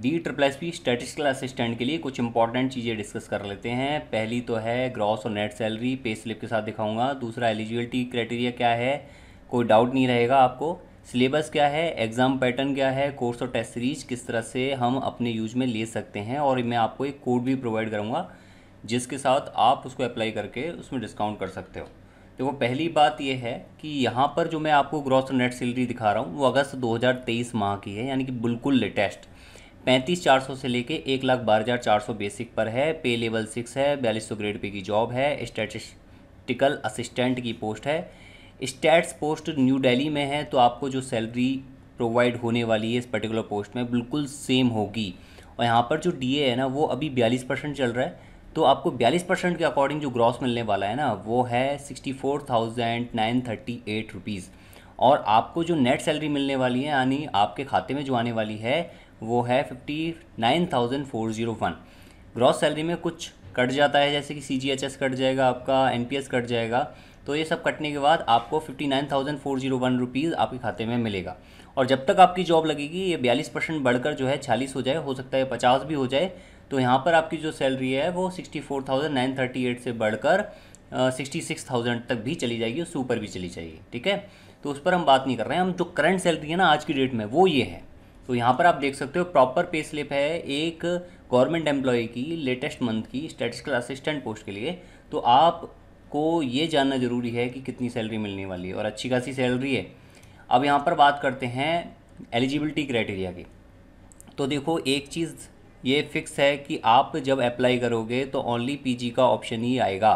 D triple S P statistical assistant के लिए कुछ इंपॉर्टेंट चीज़ें डिस्कस कर लेते हैं पहली तो है ग्रॉस और नेट सैलरी पे स्लिप के साथ दिखाऊंगा दूसरा एलिजिबिलिटी क्राइटेरिया क्या है कोई डाउट नहीं रहेगा आपको सिलेबस क्या है एग्ज़ाम पैटर्न क्या है कोर्स और टेस्ट सीरीज किस तरह से हम अपने यूज में ले सकते हैं और मैं आपको एक कोड भी प्रोवाइड करूँगा जिसके साथ आप उसको अप्लाई करके उसमें डिस्काउंट कर सकते हो देखो पहली बात यह है कि यहाँ पर जो मैं आपको ग्रॉस नेट सैलरी दिखा रहा हूँ वो अगस्त 2023 माह की है यानी कि बिल्कुल लेटेस्ट पैंतीस चार सौ से लेके एक लाख बारह हज़ार चार सौ बेसिक पर है पे लेवल सिक्स है बयालीस सौ ग्रेड पे की जॉब है स्टैटिस्टिकल असिस्टेंट की पोस्ट है स्टैट्स पोस्ट न्यू दिल्ली में है तो आपको जो सैलरी प्रोवाइड होने वाली है इस पर्टिकुलर पोस्ट में बिल्कुल सेम होगी और यहाँ पर जो डी है ना वो अभी बयालीस परसेंट चल रहा है तो आपको बयालीस परसेंट के अकॉर्डिंग जो ग्रॉस मिलने वाला है ना वो है sixty four thousand nine thirty eight rupees और आपको जो नेट सैलरी मिलने वाली है यानी आपके खाते में जो आने वाली है वो है fifty nine thousand four zero one gross salary में कुछ कट जाता है जैसे कि C G H S cut जाएगा आपका एन पी एस कट जाएगा तो ये सब कटने के बाद आपको fifty nine thousand four zero one rupees आपके खाते में मिलेगा और जब तक आपकी जॉब लगेगी ये बयालीस परसेंट बढ़कर जो है छालीस हो जाए हो सकता है पचास भी हो जाए तो यहाँ पर आपकी जो सैलरी है वो sixty four thousand nine thirty eight से बढ़कर सिक्सटी सिक्स थाउजेंड तक भी चली जाएगी उस ऊपर भी चली जाएगी ठीक है तो उस पर हम बात नहीं कर रहे हैं हम जो करंट सैलरी है ना आज की डेट में वो ये है तो यहाँ पर आप देख सकते हो प्रॉपर पे स्लिप है एक गवर्नमेंट एम्प्लॉय की लेटेस्ट मंथ की स्टेटिस्टिकल असिस्टेंट पोस्ट के लिए तो आपको ये जानना ज़रूरी है कि कितनी सैलरी मिलने वाली है और अच्छी खासी सैलरी है अब यहाँ पर बात करते हैं एलिजिबिलिटी क्राइटेरिया की तो देखो एक चीज़ ये फिक्स है कि आप जब अप्लाई करोगे तो ओनली पीजी का ऑप्शन ही आएगा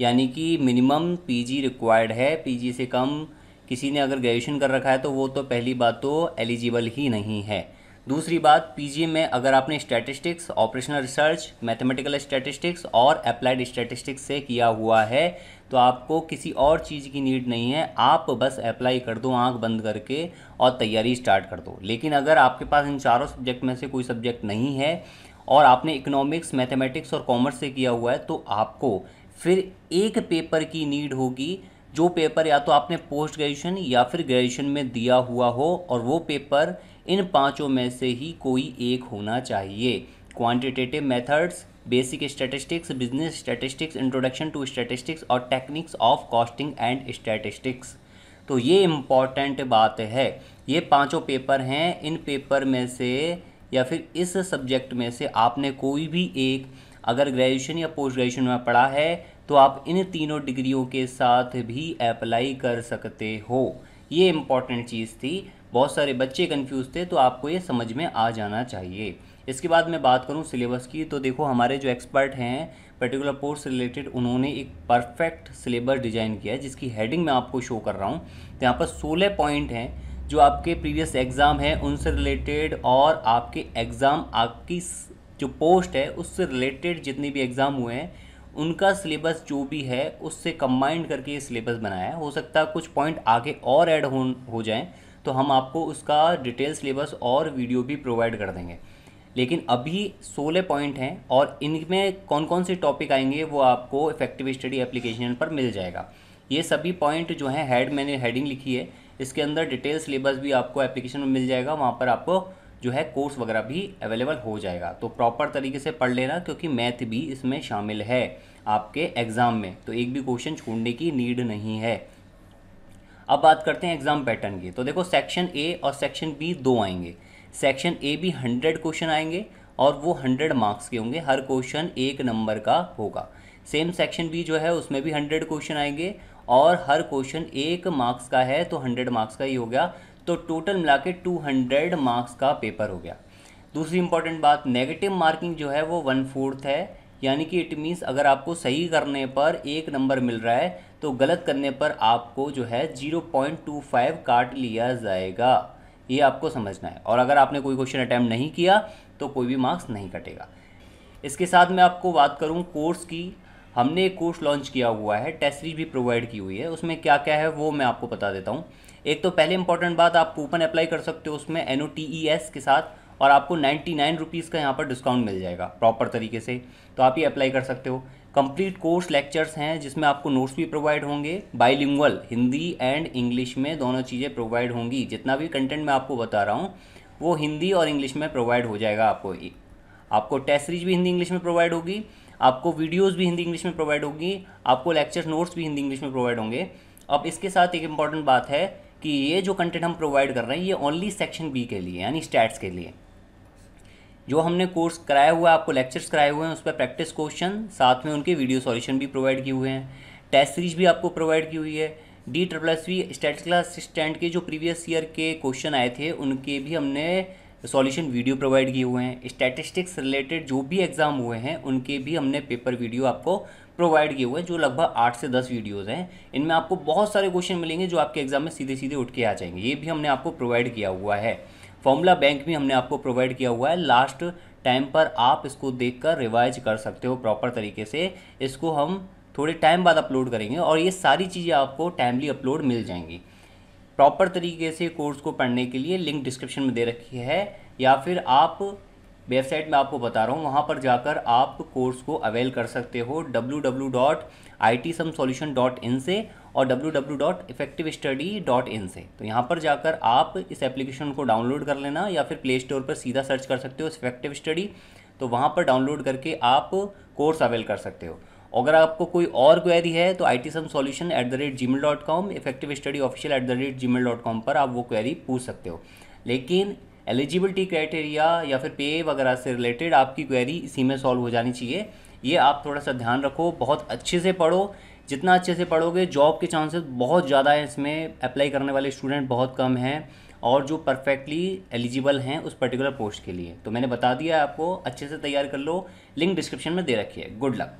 यानी कि मिनिमम पीजी रिक्वायर्ड है पीजी से कम किसी ने अगर ग्रेजुएशन कर रखा है तो वो तो पहली बात तो एलिजिबल ही नहीं है दूसरी बात पीजी में अगर आपने statistics operational research mathematical statistics और अप्लाइड स्टैटिस्टिक्स से किया हुआ है तो आपको किसी और चीज़ की नीड नहीं है आप बस अप्लाई कर दो आंख बंद करके और तैयारी स्टार्ट कर दो लेकिन अगर आपके पास इन चारों सब्जेक्ट में से कोई सब्जेक्ट नहीं है और आपने इकोनॉमिक्स मैथमेटिक्स और कॉमर्स से किया हुआ है तो आपको फिर एक पेपर की नीड होगी जो पेपर या तो आपने पोस्ट ग्रेजुएशन या फिर ग्रेजुएशन में दिया हुआ हो और वो पेपर इन पाँचों में से ही कोई एक होना चाहिए quantitative methods basic statistics business statistics introduction to statistics और techniques of costing and statistics तो ये इम्पॉर्टेंट बात है ये पांचों पेपर हैं इन पेपर में से या फिर इस सब्जेक्ट में से आपने कोई भी एक अगर ग्रेजुएशन या पोस्ट ग्रेजुएशन में पढ़ा है तो आप इन तीनों डिग्रियों के साथ भी अप्लाई कर सकते हो ये इम्पॉर्टेंट चीज़ थी बहुत सारे बच्चे कन्फ्यूज़ थे तो आपको ये समझ में आ जाना चाहिए इसके बाद मैं बात करूँ सिलेबस की तो देखो हमारे जो एक्सपर्ट हैं पर्टिकुलर पोर्ट से रिलेटेड उन्होंने एक परफेक्ट सिलेबस डिज़ाइन किया है जिसकी हेडिंग मैं आपको शो कर रहा हूँ तो यहाँ पर सोलह पॉइंट हैं जो आपके प्रीवियस एग्ज़ाम हैं उनसे रिलेटेड और आपके एग्ज़ाम आपकी जो पोस्ट है उससे रिलेटेड जितने भी एग्ज़ाम हुए हैं उनका सिलेबस जो भी है उससे कंबाइंड करके ये सिलेबस बनाया है हो सकता है कुछ पॉइंट आगे और ऐड हो हो जाएं तो हम आपको उसका डिटेल सिलेबस और वीडियो भी प्रोवाइड कर देंगे लेकिन अभी सोलह पॉइंट हैं और इनमें कौन कौन से टॉपिक आएंगे वो आपको इफेक्टिव स्टडी एप्लीकेशन पर मिल जाएगा ये सभी पॉइंट जो हैं हेड मैंने हेडिंग लिखी है इसके अंदर डिटेल सिलेबस भी आपको एप्लीकेशन में मिल जाएगा वहाँ पर आपको जो है कोर्स वगैरह भी अवेलेबल हो जाएगा तो प्रॉपर तरीके से पढ़ लेना क्योंकि मैथ भी इसमें शामिल है आपके एग्ज़ाम में तो एक भी क्वेश्चन छोड़ने की नीड नहीं है अब बात करते हैं एग्ज़ाम पैटर्न की तो देखो सेक्शन ए और सेक्शन बी दो आएंगे सेक्शन ए भी हंड्रेड क्वेश्चन आएंगे और वो हंड्रेड मार्क्स के होंगे हर क्वेश्चन एक नंबर का होगा सेम सेक्शन बी जो है उसमें भी हंड्रेड क्वेश्चन आएंगे और हर क्वेश्चन एक मार्क्स का है तो हंड्रेड मार्क्स का ही हो गया तो टोटल मिला के टू हंड्रेड मार्क्स का पेपर हो गया दूसरी इंपॉर्टेंट बात नेगेटिव मार्किंग जो है वो वन फोर्थ है यानी कि इट मीन्स अगर आपको सही करने पर एक नंबर मिल रहा है तो गलत करने पर आपको जो है जीरो पॉइंट टू फाइव काट लिया जाएगा ये आपको समझना है और अगर आपने कोई क्वेश्चन अटैम्प्ट नहीं किया तो कोई भी मार्क्स नहीं कटेगा इसके साथ मैं आपको बात करूँ कोर्स की हमने एक कोर्स लॉन्च किया हुआ है टेस्ट सीरीज भी प्रोवाइड की हुई है उसमें क्या क्या है वो मैं आपको बता देता हूँ एक तो पहले इंपॉर्टेंट बात आप कूपन अप्लाई कर सकते हो उसमें N O T E S के साथ और आपको नाइन्टी नाइन रुपीज़ का यहाँ पर डिस्काउंट मिल जाएगा प्रॉपर तरीके से तो आप ये अप्लाई कर सकते हो कंप्लीट कोर्स लेक्चर्स हैं जिसमें आपको नोट्स भी प्रोवाइड होंगे बाईलिंगुअल हिंदी एंड इंग्लिश में दोनों चीज़ें प्रोवाइड होंगी जितना भी कंटेंट मैं आपको बता रहा हूँ वो हिंदी और इंग्लिश में प्रोवाइड हो जाएगा आपको आपको टेस्ट सीरीज भी हिंदी इंग्लिश में प्रोवाइड होगी आपको वीडियोज़ भी हिंदी इंग्लिश में प्रोवाइड होगी आपको लेक्चर नोट्स भी हिंदी इंग्लिश में प्रोवाइड होंगे अब इसके साथ एक इंपॉर्टेंट बात है कि ये जो कंटेंट हम प्रोवाइड कर रहे हैं ये ओनली सेक्शन बी के लिए यानी स्टैट्स के लिए जो हमने कोर्स कराया हुआ है आपको लेक्चर्स कराए हुए हैं उस पर प्रैक्टिस क्वेश्चन साथ में उनके वीडियो सॉल्यूशन भी प्रोवाइड किए हुए हैं टेस्ट सीरीज भी आपको प्रोवाइड की हुई है D triple S V stats class assistant के जो प्रीवियस ईयर के क्वेश्चन आए थे उनके भी हमने सॉल्यूशन वीडियो प्रोवाइड किए हुए हैं स्टैटिस्टिक्स रिलेटेड जो भी एग्ज़ाम हुए हैं उनके भी हमने पेपर वीडियो आपको प्रोवाइड किए हुए हैं जो लगभग आठ से दस वीडियोज़ हैं इनमें आपको बहुत सारे क्वेश्चन मिलेंगे जो आपके एग्ज़ाम में सीधे सीधे उठ के आ जाएंगे ये भी हमने आपको प्रोवाइड किया हुआ है फॉर्मूला बैंक भी हमने आपको प्रोवाइड किया हुआ है लास्ट टाइम पर आप इसको देखकर रिवाइज कर सकते हो प्रॉपर तरीके से इसको हम थोड़े टाइम बाद अपलोड करेंगे और ये सारी चीज़ें आपको टाइमली अपलोड मिल जाएंगी प्रॉपर तरीके से कोर्स को पढ़ने के लिए लिंक डिस्क्रिप्शन में दे रखी है या फिर आप वेबसाइट में आपको बता रहा हूँ वहाँ पर जाकर आप कोर्स को अवेल कर सकते हो W dot I T dot in से और W W dot effective study dot in से तो यहाँ पर जाकर आप इस एप्लीकेशन को डाउनलोड कर लेना या फिर प्ले स्टोर पर सीधा सर्च कर सकते हो इफेक्टिव स्टडी तो वहाँ पर डाउनलोड करके आप कोर्स अवेल कर सकते हो अगर आपको कोई और क्वेरी है तो I T sum solution at the rate G mail dot com effective study official at the rate G mail dot com पर आप वो क्वेरी पूछ सकते हो लेकिन एलिजिबिलिटी क्राइटेरिया या फिर पे वगैरह से रिलेटेड आपकी क्वेरी इसी में सॉल्व हो जानी चाहिए ये आप थोड़ा सा ध्यान रखो बहुत अच्छे से पढ़ो जितना अच्छे से पढ़ोगे जॉब के चांसेस बहुत ज़्यादा हैं इसमें अप्लाई करने वाले स्टूडेंट बहुत कम हैं और जो परफेक्टली एलिजिबल हैं उस पर्टिकुलर पोस्ट के लिए तो मैंने बता दिया आपको अच्छे से तैयार कर लो लिंक डिस्क्रिप्शन में दे रखिए गुड लक